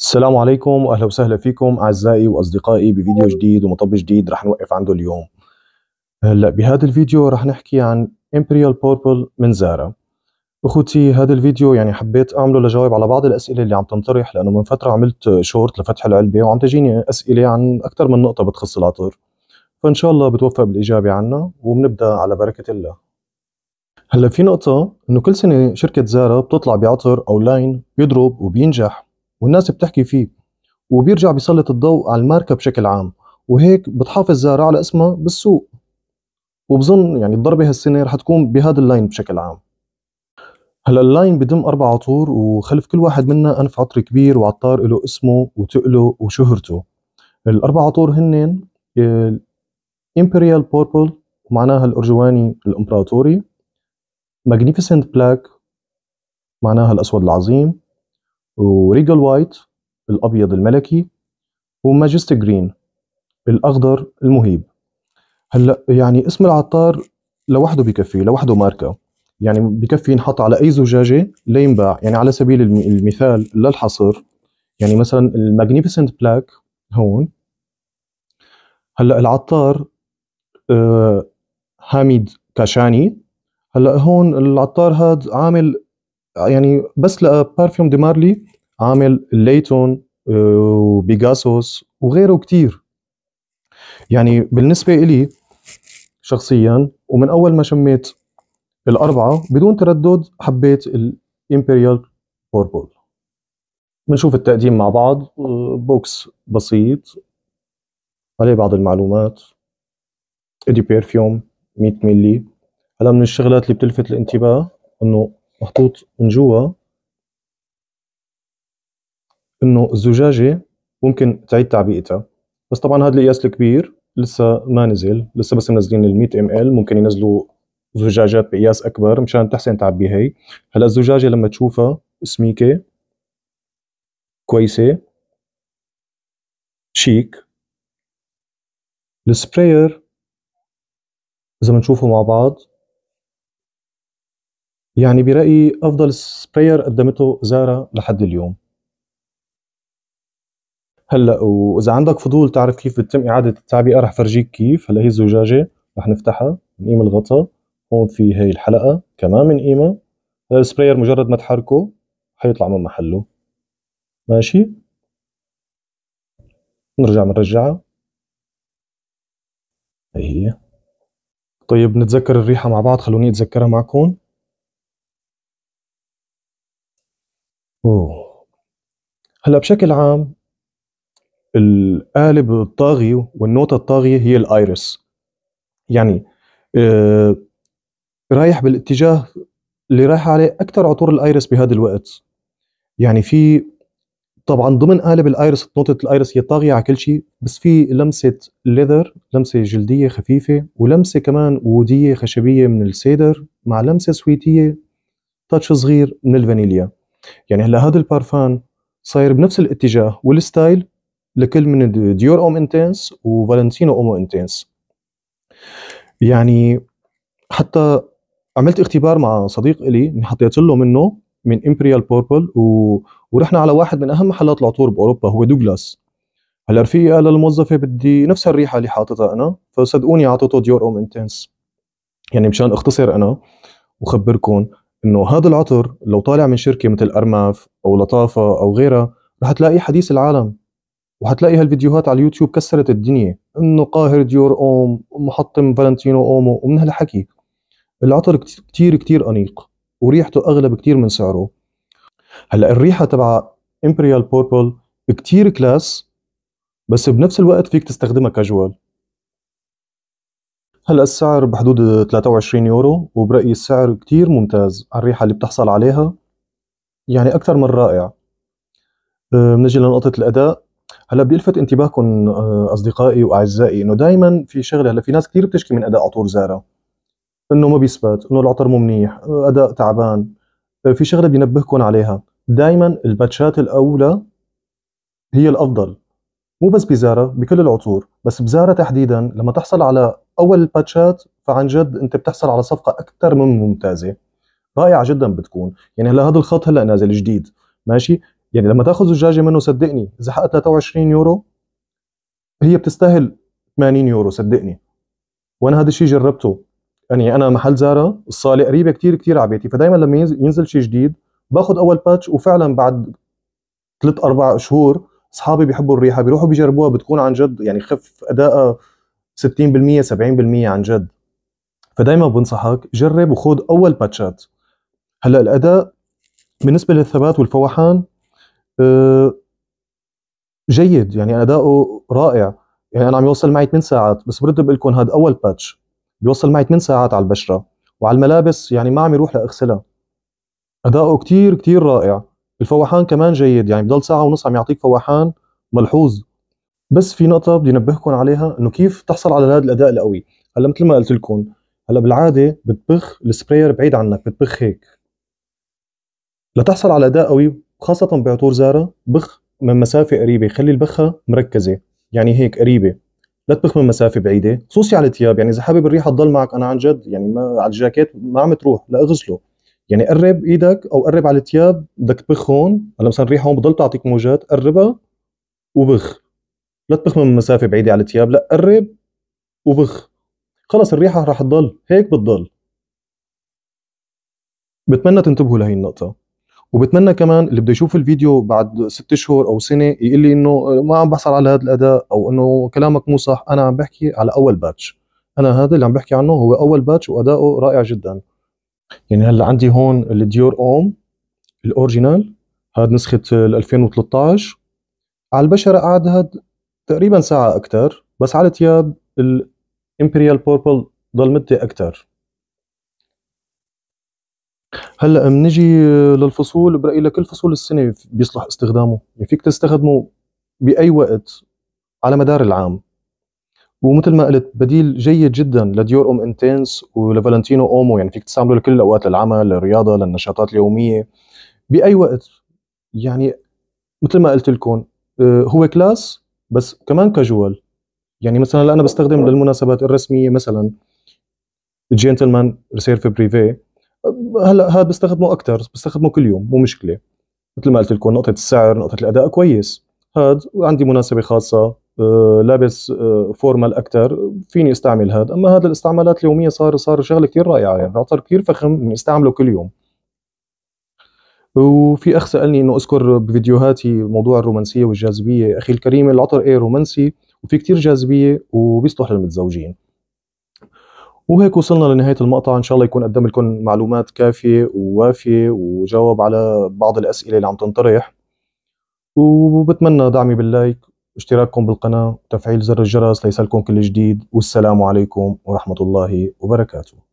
السلام عليكم واهلا وسهلا فيكم اعزائي واصدقائي بفيديو جديد ومطب جديد رح نوقف عنده اليوم هلا بهذا الفيديو رح نحكي عن امبريال بوربل من زارا اخوتي هذا الفيديو يعني حبيت اعمله لجاوب على بعض الاسئله اللي عم تنطرح لانه من فتره عملت شورت لفتح العلبه وعم تجيني اسئله عن اكثر من نقطه بتخص العطر فان شاء الله بتوفق بالاجابه عنها وبنبدا على بركه الله هلا في نقطه انه كل سنه شركه زارا بتطلع بعطر او لاين بيضرب وبينجح والناس بتحكي فيه وبيرجع بيسلط الضوء على الماركة بشكل عام وهيك بتحافظ زارا على اسمها بالسوق وبظن يعني الضربة هالسنة رح تكون بهذا اللاين بشكل عام هلا اللاين بضم أربع عطور وخلف كل واحد منا أنف عطر كبير وعطار له اسمه وتقله وشهرته الأربع عطور هن امبريال بوربل معناها الأرجواني الإمبراطوري ماجنيفيسنت بلاك معناها الأسود العظيم وريجل وايت الأبيض الملكي وماجستي جرين الأخضر المهيب هلا يعني اسم العطار لوحده بكفي لوحده ماركة يعني بكفي ينحط على أي زجاجة لينباع يعني على سبيل المثال للحصر يعني مثلا الماجنيفيسنت بلاك هون هلا العطار آه كاشاني هلا هون العطار هاد عامل يعني بس لقى دي مارلي عامل ليتون آه، وبيجاسوس وغيره كتير يعني بالنسبة إلي شخصيا ومن أول ما شميت الأربعة بدون تردد حبيت الإمبريال بوربول بنشوف التقديم مع بعض آه، بوكس بسيط عليه بعض المعلومات ادي بيرفيوم 100 ملي هلا من الشغلات اللي بتلفت الانتباه انه محطوط من جوا انه الزجاجه ممكن تعيد تعبئتها بس طبعا هذا القياس الكبير لسه ما نزل لسه بس منزلين ال 100 ام ال ممكن ينزلوا زجاجات بقياس اكبر مشان تحسن تعبي هي هلا الزجاجه لما تشوفها سميكه كويسه شيك السبراير اذا بنشوفه مع بعض يعني برايي افضل سبراير قدمته زارا لحد اليوم هلا واذا عندك فضول تعرف كيف بتتم اعاده التعبئه رح فرجيك كيف هلا هي الزجاجه رح نفتحها نقيم الغطاء هون في هي الحلقه كمان بنقيمها قيمة السبراير آه، مجرد ما تحركه حيطلع من محله ماشي نرجع بنرجعها هي هي طيب نتذكر الريحه مع بعض خلوني اتذكرها معكم اوه هلا بشكل عام القالب الطاغي والنوتة الطاغية هي الايرس يعني آه رايح بالاتجاه اللي رايح عليه اكثر عطور الايرس بهذا الوقت يعني في طبعا ضمن قالب الايرس نقطه الايرس هي طاغيه على كل شيء بس في لمسه ليذر لمسه جلديه خفيفه ولمسه كمان ووديه خشبيه من السيدر مع لمسه سويتيه تاتش صغير من الفانيليا يعني هلا هذا البارفان صاير بنفس الاتجاه والستايل لكل من ديور اوم انتنس وفالنتينو اومو انتنس يعني حتى عملت اختبار مع صديق الي حطيت له منه من امبريال بوربل و... ورحنا على واحد من اهم محلات العطور باوروبا هو دوغلاس هلا رفيقي قال للموظفه بدي نفس الريحه اللي حاططها انا فصدقوني اعطيته ديور اوم انتنس يعني مشان اختصر انا وخبركم انه هذا العطر لو طالع من شركه مثل ارماف او لطافه او غيرها رح تلاقيه حديث العالم وهتلاقي هالفيديوهات على اليوتيوب كسرت الدنيا انه قاهر ديور اوم ومحطم فالنتينو اومو ومن هالحكي العطر كتير كتير انيق وريحته اغلى بكتير من سعره هلا الريحه تبع امبريال بوربل كتير كلاس بس بنفس الوقت فيك تستخدمها كاجوال هلا السعر بحدود 23 يورو وبرأيي السعر كتير ممتاز على الريحة اللي بتحصل عليها يعني أكثر من رائع بنجي لنقطة الأداء هلا بيلفت انتباهكم آه، اصدقائي واعزائي انه دائما في شغله هلا في ناس كثير بتشكي من اداء عطور زارا انه ما بيثبت انه العطر مو منيح اداء تعبان آه، في شغله بينبهكم عليها دائما الباتشات الاولى هي الافضل مو بس بزارا بكل العطور بس بزارا تحديدا لما تحصل على اول الباتشات فعن جد انت بتحصل على صفقه اكثر من ممتازه رائعه جدا بتكون يعني هلا هذا الخط هلا نازل جديد ماشي يعني لما تاخذ زجاجه منه صدقني اذا حقها 23 يورو هي بتستاهل 80 يورو صدقني وانا هذا الشيء جربته يعني انا محل زاره الصاله قريبه كثير كثير على بيتي فدائما لما ينزل شيء جديد باخذ اول باتش وفعلا بعد ثلاث اربع شهور اصحابي بيحبوا الريحه بيروحوا بيجربوها بتكون عن جد يعني خف ادائها 60% 70% عن جد فدائما بنصحك جرب وخذ اول باتشات هلا الاداء بالنسبه للثبات والفوحان آه، جيد يعني اداؤه رائع يعني انا عم يوصل معي 8 ساعات بس برد بقول لكم هذا اول باتش بيوصل معي 8 ساعات على البشره وعلى الملابس يعني ما عم يروح لاغسلها اداؤه كثير كثير رائع الفواحان كمان جيد يعني بضل ساعه ونص عم يعطيك فواحان ملحوظ بس في نقطه بدي انبهكم عليها انه كيف تحصل على هذا الاداء القوي هلا مثل ما قلت لكم هلا بالعاده بتبخ السبراير بعيد عنك بتبخ هيك لتحصل على اداء قوي خاصة بعطور زارة بخ من مسافة قريبة خلي البخة مركزة يعني هيك قريبة لا تبخ من مسافة بعيدة خصوصي على الثياب يعني إذا حابب الريحة تضل معك أنا عن جد يعني ما على الجاكيت ما عم تروح لا اغسله يعني قرب ايدك او قرب على الثياب بدك تبخ هون هلا مثلا الريحه هون بضل تعطيك موجات قربها وبخ لا تبخ من مسافه بعيده على الثياب لا قرب وبخ خلص الريحه رح تضل هيك بتضل بتمنى تنتبهوا لهي النقطه وبتمنى كمان اللي بده يشوف الفيديو بعد ست شهور او سنه يقول لي انه ما عم بحصل على هذا الاداء او انه كلامك مو صح انا عم بحكي على اول باتش انا هذا اللي عم بحكي عنه هو اول باتش واداؤه رائع جدا يعني هلا عندي هون الديور اوم الاورجينال هذا نسخه 2013 على البشره قعد هاد تقريبا ساعه اكثر بس على الثياب الامبريال بوربل ضل مده اكثر هلا بنجي آه، للفصول برايي لكل فصول السنه بيصلح استخدامه يعني فيك تستخدمه باي وقت على مدار العام ومثل ما قلت بديل جيد جدا لديور ام انتنس ولفالنتينو اومو يعني فيك تستعمله لكل الاوقات للعمل للرياضه للنشاطات اليوميه باي وقت يعني مثل ما قلت لكم آه، هو كلاس بس كمان كاجوال يعني مثلا انا بستخدم للمناسبات الرسميه مثلا جنتلمان ريسيرف بريفي هلا هذا بستخدمه اكثر بستخدمه كل يوم مو مشكله مثل ما قلت لكم نقطه السعر نقطه الاداء كويس هاد عندي مناسبه خاصه آه لابس آه فورمال اكثر فيني استعمل هذا اما هذا الاستعمالات اليوميه صار صار شغله كثير رائعه يعني عطر كثير فخم اني استعمله كل يوم وفي اخ سالني انه اذكر بفيديوهاتي موضوع الرومانسيه والجاذبيه اخي الكريم العطر ايه رومانسي وفي كثير جاذبيه وبيصلح للمتزوجين وهيك وصلنا لنهاية المقطع إن شاء الله يكون قدم لكم معلومات كافية ووافية وجاوب على بعض الأسئلة اللي عم تنطرح وبتمنى دعمي باللايك واشتراككم بالقناة وتفعيل زر الجرس ليصلكم كل جديد والسلام عليكم ورحمة الله وبركاته